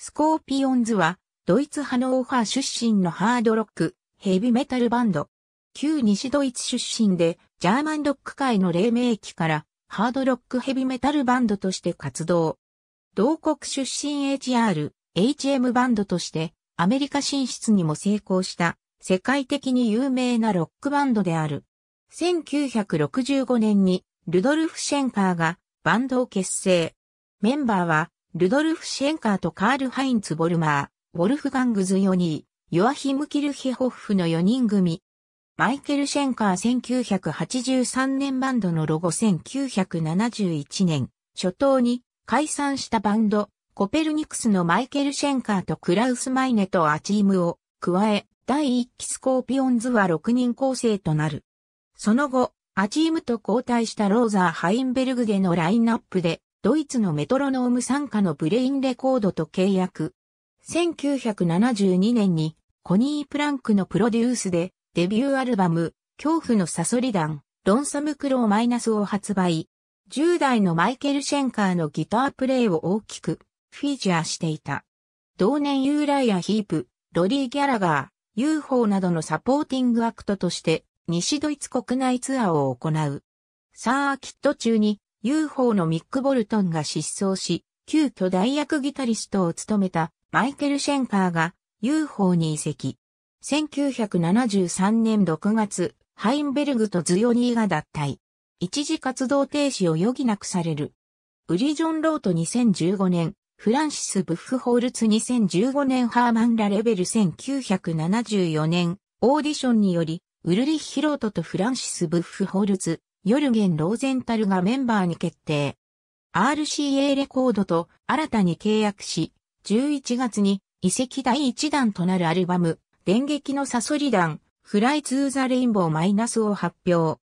スコーピオンズは、ドイツハノーファー出身のハードロック、ヘビメタルバンド。旧西ドイツ出身で、ジャーマンロック界の黎明期から、ハードロックヘビメタルバンドとして活動。同国出身 HR、HM バンドとして、アメリカ進出にも成功した、世界的に有名なロックバンドである。1965年に、ルドルフ・シェンカーが、バンドを結成。メンバーは、ルドルフ・シェンカーとカール・ハインツ・ボルマー、ウォルフガングズ・ヨニー、ヨアヒム・キルヒホッフの4人組。マイケル・シェンカー1983年バンドのロゴ1971年、初頭に解散したバンド、コペルニクスのマイケル・シェンカーとクラウス・マイネとアチームを加え、第1期スコーピオンズは6人構成となる。その後、アチームと交代したローザー・ハインベルグでのラインナップで、ドイツのメトロノーム参加のブレインレコードと契約。1972年にコニー・プランクのプロデュースでデビューアルバム恐怖のサソリ団ロンサムクローマイナスを発売。10代のマイケル・シェンカーのギタープレイを大きくフィーチャーしていた。同年ユーライア・ヒープ、ロリー・ギャラガー、UFO などのサポーティングアクトとして西ドイツ国内ツアーを行う。サーキット中に UFO のミック・ボルトンが失踪し、急遽大役ギタリストを務めたマイケル・シェンカーが UFO に移籍。1973年6月、ハインベルグとズヨニーが脱退。一時活動停止を余儀なくされる。ウリジョン・ロート2015年、フランシス・ブッフホールツ2015年ハーマン・ラレベル1974年、オーディションにより、ウルリッヒ・ロートとフランシス・ブッフホールツ、ヨルゲン・ローゼンタルがメンバーに決定。RCA レコードと新たに契約し、11月に遺跡第1弾となるアルバム、電撃のサソリ弾、フライツーザレインボーマイナスを発表。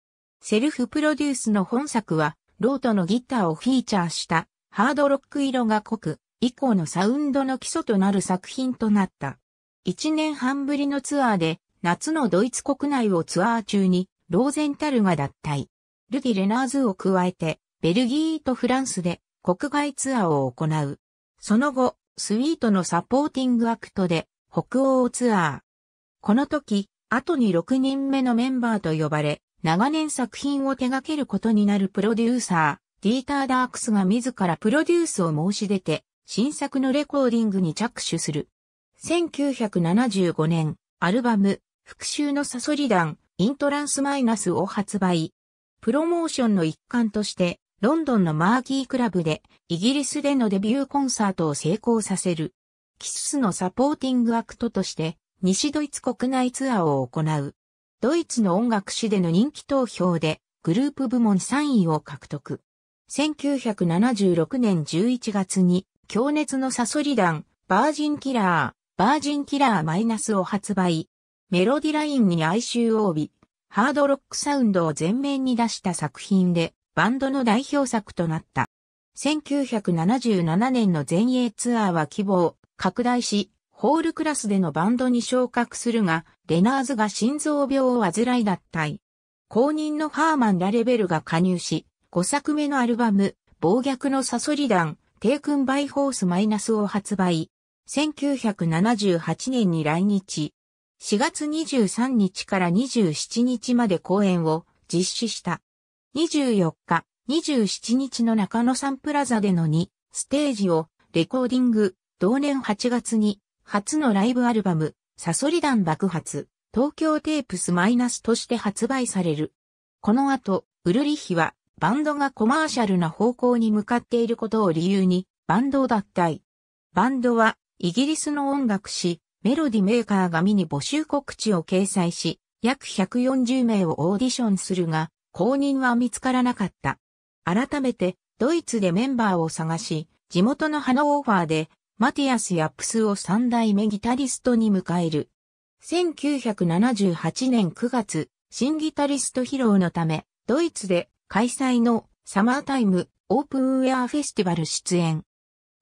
セルフプロデュースの本作は、ロートのギターをフィーチャーしたハードロック色が濃く、以降のサウンドの基礎となる作品となった。1年半ぶりのツアーで、夏のドイツ国内をツアー中に、ローゼンタルが脱退。ルディ・レナーズを加えて、ベルギーとフランスで国外ツアーを行う。その後、スイートのサポーティングアクトで北欧ツアー。この時、後に6人目のメンバーと呼ばれ、長年作品を手掛けることになるプロデューサー、ディーター・ダークスが自らプロデュースを申し出て、新作のレコーディングに着手する。1975年、アルバム、復讐のサソリ団、イントランスマイナスを発売。プロモーションの一環として、ロンドンのマーキークラブで、イギリスでのデビューコンサートを成功させる。キスのサポーティングアクトとして、西ドイツ国内ツアーを行う。ドイツの音楽誌での人気投票で、グループ部門3位を獲得。1976年11月に、強熱のサソリ団、バージンキラー、バージンキラーマイナスを発売。メロディラインに哀愁を帯び、ハードロックサウンドを前面に出した作品で、バンドの代表作となった。1977年の全英ツアーは規模を拡大し、ホールクラスでのバンドに昇格するが、レナーズが心臓病を患い脱退。公認のハーマン・ラレベルが加入し、5作目のアルバム、暴虐のサソリ団、テイクンバイホースマイナスを発売。1978年に来日。4月23日から27日まで公演を実施した。24日、27日の中野サンプラザでの2ステージをレコーディング、同年8月に初のライブアルバム、サソリ弾爆発、東京テープスマイナスとして発売される。この後、ウルリヒはバンドがコマーシャルな方向に向かっていることを理由にバンドを脱退。バンドはイギリスの音楽誌メロディメーカーがミニ募集告知を掲載し、約140名をオーディションするが、公認は見つからなかった。改めて、ドイツでメンバーを探し、地元のハノーファーで、マティアス・やプスを三代目ギタリストに迎える。1978年9月、新ギタリスト披露のため、ドイツで開催のサマータイムオープンウェアフェスティバル出演。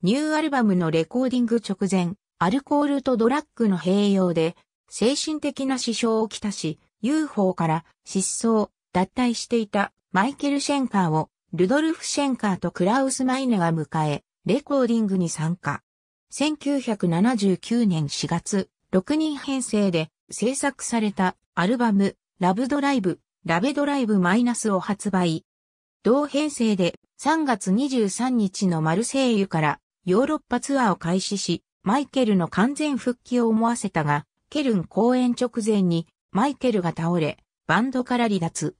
ニューアルバムのレコーディング直前、アルコールとドラッグの併用で、精神的な支障をきたし、UFO から失踪、脱退していたマイケル・シェンカーをルドルフ・シェンカーとクラウス・マイネが迎え、レコーディングに参加。1979年4月、6人編成で制作されたアルバム、ラブドライブ、ラベドライブマイナスを発売。同編成で3月23日のマルセイユからヨーロッパツアーを開始し、マイケルの完全復帰を思わせたが、ケルン公演直前にマイケルが倒れ、バンドから離脱。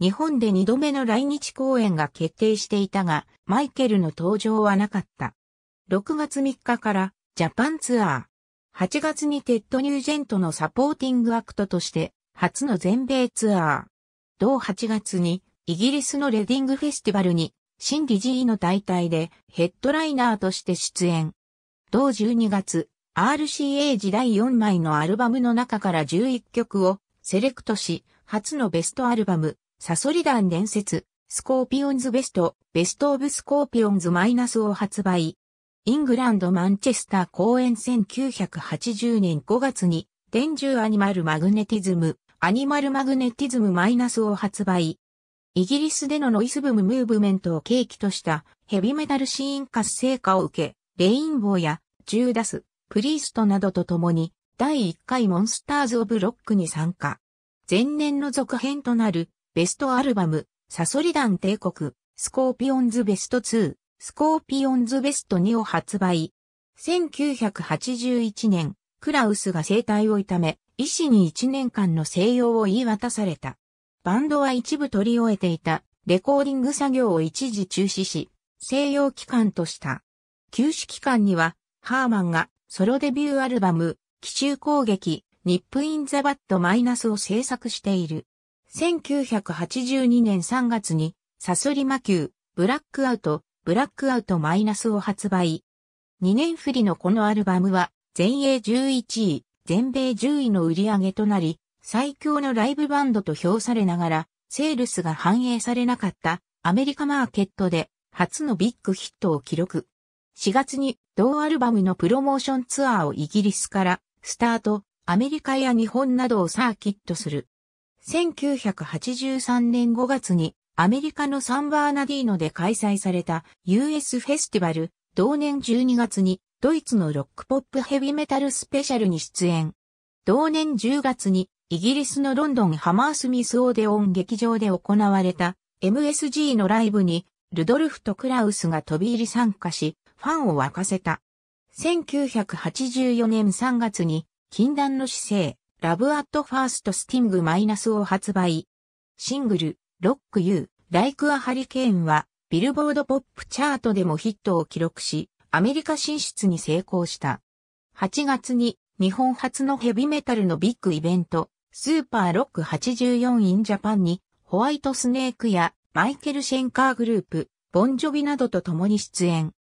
日本で2度目の来日公演が決定していたが、マイケルの登場はなかった。6月3日からジャパンツアー。8月にテッド・ニュージェントのサポーティングアクトとして初の全米ツアー。同8月にイギリスのレディングフェスティバルにシンディジーの大替でヘッドライナーとして出演。同12月、RCA 時代4枚のアルバムの中から11曲をセレクトし、初のベストアルバム、サソリダン伝説、スコーピオンズベスト、ベストオブスコーピオンズマイナスを発売。イングランドマンチェスター公演1980年5月に、天獣アニマルマグネティズム、アニマルマグネティズムマイナスを発売。イギリスでのノイズブムムーブメントを契機としたヘビメタルシーン活性化を受け、レインボーやジューダス、プリーストなどと共に第1回モンスターズ・オブ・ロックに参加。前年の続編となるベストアルバム、サソリダン帝国、スコーピオンズベスト2、スコーピオンズベスト2を発売。1981年、クラウスが生体を痛め、医師に1年間の静養を言い渡された。バンドは一部取り終えていたレコーディング作業を一時中止し、静養期間とした。休止期間には、ハーマンがソロデビューアルバム、奇襲攻撃、ニップインザバットマイナスを制作している。1982年3月に、サソリ魔球、ブラックアウト、ブラックアウトマイナスを発売。2年振りのこのアルバムは、全英11位、全米10位の売り上げとなり、最強のライブバンドと評されながら、セールスが反映されなかったアメリカマーケットで初のビッグヒットを記録。4月に同アルバムのプロモーションツアーをイギリスからスタート、アメリカや日本などをサーキットする。1983年5月にアメリカのサンバーナディーノで開催された US フェスティバル、同年12月にドイツのロックポップヘビメタルスペシャルに出演。同年10月にイギリスのロンドンハマースミスオーデオン劇場で行われた MSG のライブにルドルフとクラウスが飛び入り参加し、ファンを沸かせた。1984年3月に、禁断の姿勢、ラブアットファーストスティングマイナスを発売。シングル、ロックユー、ライクアハリケーンは、ビルボードポップチャートでもヒットを記録し、アメリカ進出に成功した。8月に、日本初のヘビメタルのビッグイベント、スーパーロック84インジャパンに、ホワイトスネークやマイケル・シェンカーグループ、ボンジョビなどと共に出演。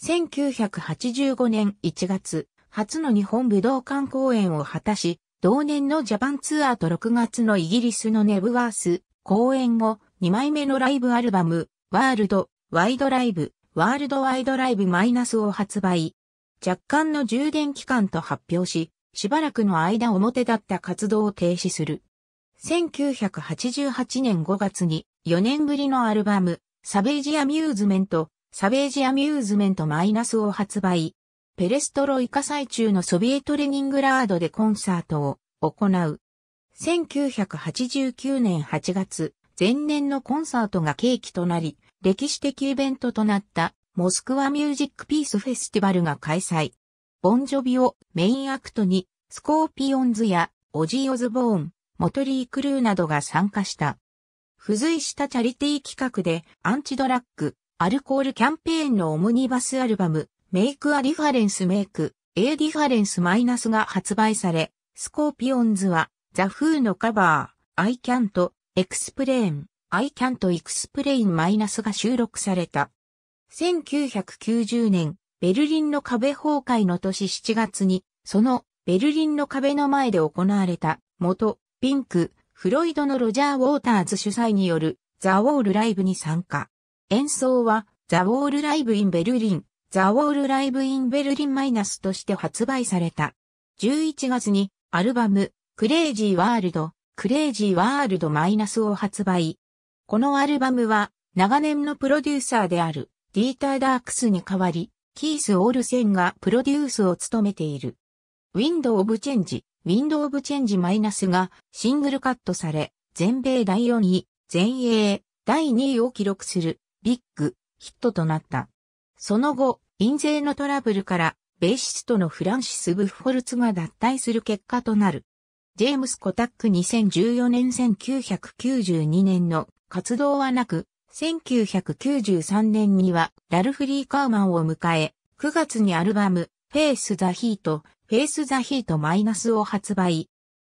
1985年1月、初の日本武道館公演を果たし、同年のジャパンツアーと6月のイギリスのネブワース、公演後、2枚目のライブアルバム、ワールド、ワイドライブ、ワールドワイドライブマイナスを発売。若干の充電期間と発表し、しばらくの間表だった活動を停止する。1988年5月に4年ぶりのアルバム、サベージアミューズメント、サベージアミューズメントマイナスを発売。ペレストロイカ最中のソビエトレニングラードでコンサートを行う。1989年8月、前年のコンサートが契機となり、歴史的イベントとなったモスクワミュージックピースフェスティバルが開催。ボンジョビをメインアクトに、スコーピオンズやオジー・オズボーン、モトリー・クルーなどが参加した。付随したチャリティー企画でアンチドラッグ、アルコールキャンペーンのオムニバスアルバム、メイクアディファレンスメイク、A ディファレンスマイナスが発売され、スコーピオンズは、ザ・フーのカバー、アイキャント、エクスプレーン、アイキャント・エクスプレインマイナスが収録された。1990年、ベルリンの壁崩壊の年7月に、そのベルリンの壁の前で行われた、元、ピンク、フロイドのロジャー・ウォーターズ主催による、ザ・ウォールライブに参加。演奏は、ザ・ウォール・ライブ・イン・ベルリン、ザ・ウォール・ライブ・イン・ベルリン・マイナスとして発売された。11月に、アルバム、クレイジー・ワールド、クレイジー・ワールド・マイナスを発売。このアルバムは、長年のプロデューサーである、ディーター・ダークスに代わり、キース・オールセンがプロデュースを務めている。ウィンド・オブ・チェンジ、ウィンド・オブ・チェンジ・マイナスがシングルカットされ、全米第4位、全英第2位を記録するビッグヒットとなった。その後、印税のトラブルからベーシストのフランシス・ブッフォルツが脱退する結果となる。ジェームス・コタック2014年1992年の活動はなく、1993年にはラルフ・リー・カーマンを迎え、9月にアルバム、フェイス・ザ・ヒート、フェイス・ザ・ヒート・マイナスを発売。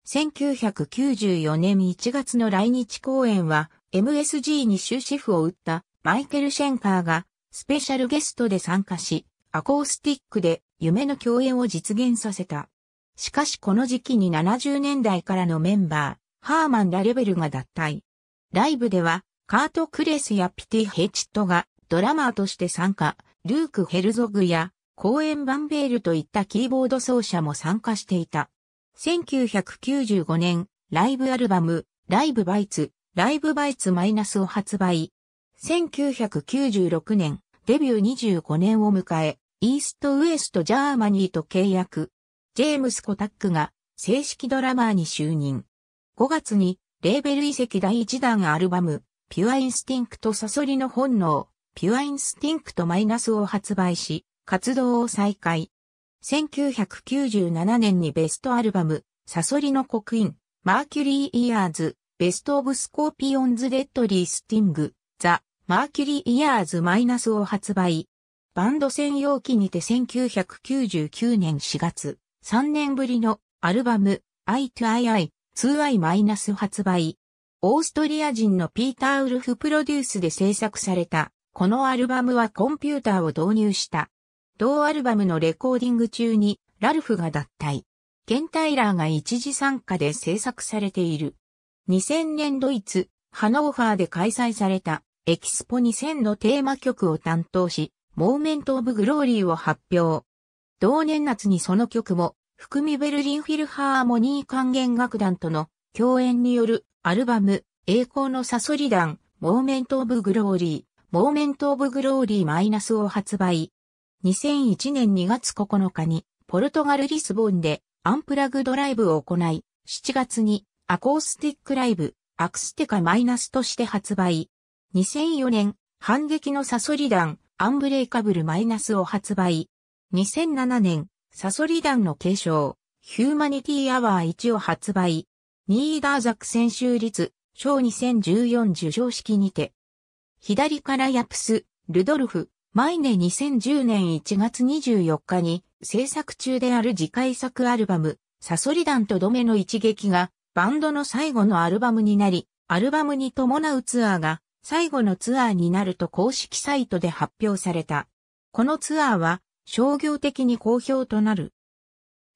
1994年1月の来日公演は、MSG に終止符を打ったマイケル・シェンカーがスペシャルゲストで参加し、アコースティックで夢の共演を実現させた。しかしこの時期に70年代からのメンバー、ハーマン・ラレベルが脱退。ライブでは、カート・クレスやピティ・ヘチットがドラマーとして参加、ルーク・ヘルゾグやコーエン・バンベールといったキーボード奏者も参加していた。1995年、ライブアルバム、ライブバイツ、ライブバイツマイナスを発売。1996年、デビュー25年を迎え、イーストウエストジャーマニーと契約。ジェームス・コタックが正式ドラマーに就任。5月にレーベル遺跡第1弾アルバム、ピュアインスティンクとサソリの本能、ピュアインスティンクとマイナスを発売し、活動を再開。1997年にベストアルバム、サソリの刻印、マーキュリー・イヤーズ、ベスト・オブ・スコーピオンズ・デッドリー・スティング、ザ・マーキュリー・イヤーズ・マイナスを発売。バンド専用機にて1999年4月、3年ぶりのアルバム、I to II、2I- 発売。オーストリア人のピーター・ウルフプロデュースで制作された、このアルバムはコンピューターを導入した。同アルバムのレコーディング中に、ラルフが脱退。ケンタイラーが一時参加で制作されている。2000年ドイツ、ハノーファーで開催されたエキスポ2000のテーマ曲を担当し、モーメント・オブ・グローリーを発表。同年夏にその曲も、含みベルリンフィルハーモニー管弦楽団との共演によるアルバム、栄光のサソリ団、モーメント・オブ・グローリー、モーメント・オブ・グローリー・マイナスを発売。2001年2月9日に、ポルトガル・リスボンでアンプラグドライブを行い、7月にアコースティックライブ、アクステカマイナスとして発売。2004年、反撃のサソリ弾、アンブレイカブルマイナスを発売。2007年、サソリ弾の継承、ヒューマニティアワー1を発売。ニーダーザク選手率、賞2014受賞式にて。左からヤプス、ルドルフ、マイネ2010年1月24日に制作中である次回作アルバム、サソリ弾とどめの一撃がバンドの最後のアルバムになり、アルバムに伴うツアーが最後のツアーになると公式サイトで発表された。このツアーは商業的に好評となる。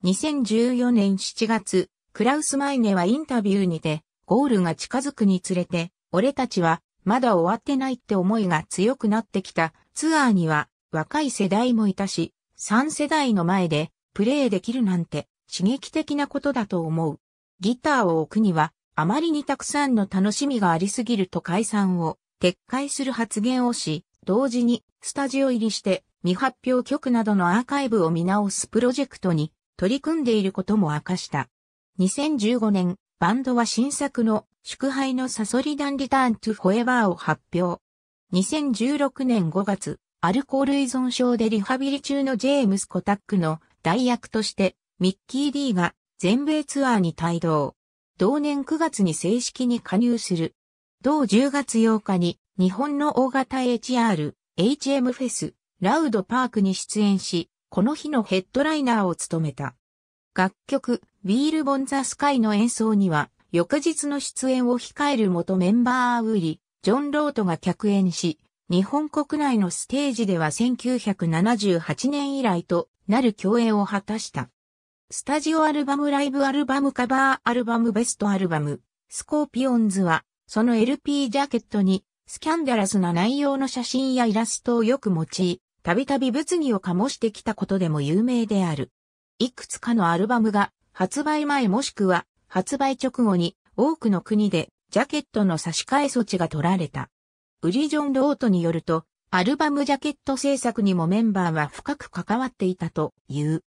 2014年7月、クラウス・マイネはインタビューにて、ゴールが近づくにつれて、俺たちはまだ終わってないって思いが強くなってきたツアーには若い世代もいたし、3世代の前でプレイできるなんて刺激的なことだと思う。ギターを置くにはあまりにたくさんの楽しみがありすぎると解散を撤回する発言をし、同時にスタジオ入りして未発表曲などのアーカイブを見直すプロジェクトに取り組んでいることも明かした。2015年、バンドは新作の祝杯のサソリダンリターントゥフォエバーを発表。2016年5月、アルコール依存症でリハビリ中のジェームス・コタックの代役として、ミッキー・ディーが全米ツアーに帯同。同年9月に正式に加入する。同10月8日に日本の大型 HR、HM フェス、ラウドパークに出演し、この日のヘッドライナーを務めた。楽曲、ウィール・ボン・ザ・スカイの演奏には、翌日の出演を控える元メンバーウリ、ジョン・ロートが客演し、日本国内のステージでは1978年以来となる共演を果たした。スタジオアルバムライブアルバムカバーアルバムベストアルバム、スコーピオンズは、その LP ジャケットに、スキャンダラスな内容の写真やイラストをよく用い、たびたび物議を醸してきたことでも有名である。いくつかのアルバムが、発売前もしくは、発売直後に、多くの国で、ジャケットの差し替え措置が取られた。ウリジョン・ロートによると、アルバムジャケット制作にもメンバーは深く関わっていたという。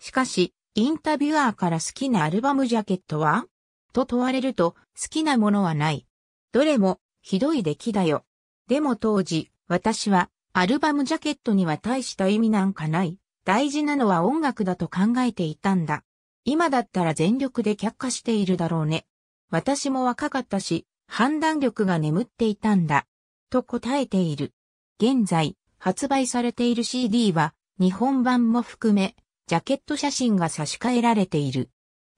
しかし、インタビュアーから好きなアルバムジャケットはと問われると、好きなものはない。どれも、ひどい出来だよ。でも当時、私は、アルバムジャケットには大した意味なんかない。大事なのは音楽だと考えていたんだ。今だったら全力で却下しているだろうね。私も若かったし、判断力が眠っていたんだ。と答えている。現在、発売されている CD は、日本版も含め、ジャケット写真が差し替えられている。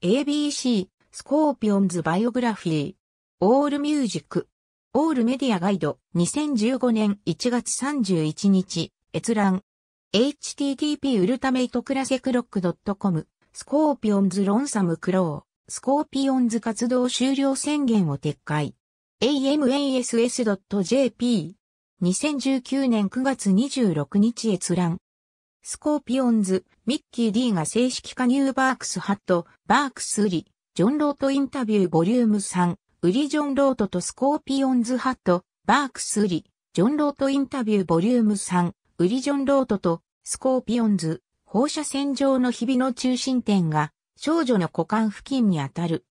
ABC、スコーピオンズバイオグラフィー、オールミュージック、オールメディアガイド、2015年1月31日、閲覧。http ウルタメイトクラセクロック .com、スコーピオンズロンサムクロー、スコーピオンズ活動終了宣言を撤回。amass.jp、2019年9月26日閲覧。スコーピオンズ、ミッキー D が正式加入バークスハット、バークス売り、ジョン・ロートインタビューボリューム3、売りジョン・ロートとスコーピオンズハット、バークス売り、ジョン・ロートインタビューボリューム3、売りジョン・ロートとスコーピオンズ、放射線上の日々の中心点が少女の股間付近にあたる。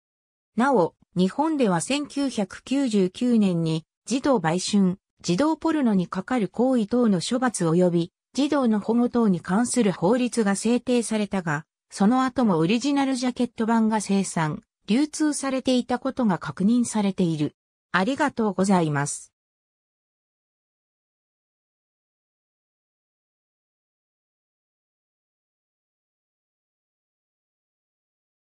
なお、日本では1999年に児童売春、児童ポルノにかかる行為等の処罰及び児童の保護等に関する法律が制定されたが、その後もオリジナルジャケット版が生産、流通されていたことが確認されている。ありがとうございます。